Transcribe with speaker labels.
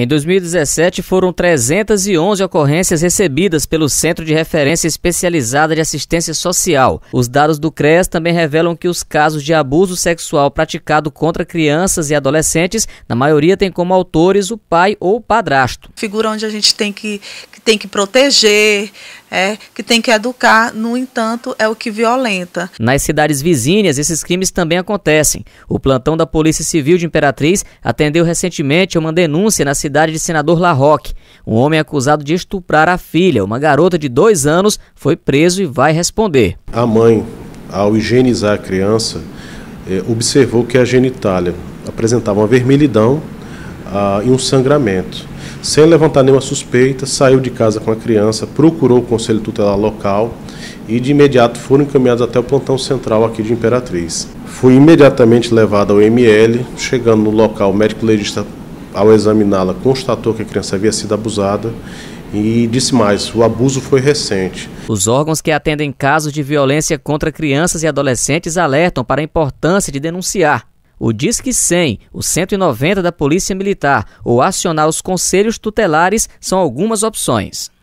Speaker 1: Em 2017, foram 311 ocorrências recebidas pelo Centro de Referência Especializada de Assistência Social. Os dados do CRES também revelam que os casos de abuso sexual praticado contra crianças e adolescentes, na maioria, tem como autores o pai ou o padrasto. Figura
Speaker 2: onde a gente tem que, tem que proteger, é, que tem que educar, no entanto, é o que violenta.
Speaker 1: Nas cidades vizinhas, esses crimes também acontecem. O plantão da Polícia Civil de Imperatriz atendeu recentemente uma denúncia na cidade de Senador La Roque. Um homem acusado de estuprar a filha, uma garota de dois
Speaker 3: anos, foi preso e vai responder. A mãe, ao higienizar a criança, eh, observou que a genitália apresentava uma vermelhidão ah, e um sangramento. Sem levantar nenhuma suspeita, saiu de casa com a criança, procurou o conselho tutelar local e de imediato foram encaminhados até o plantão central aqui de Imperatriz. Fui imediatamente levado ao ML, chegando no local, o médico legista, ao examiná-la, constatou que a criança havia sido abusada e disse mais: o abuso foi recente.
Speaker 1: Os órgãos que atendem casos de violência contra crianças e adolescentes alertam para a importância de denunciar o Disque 100, o 190 da Polícia Militar ou acionar os conselhos tutelares são algumas opções.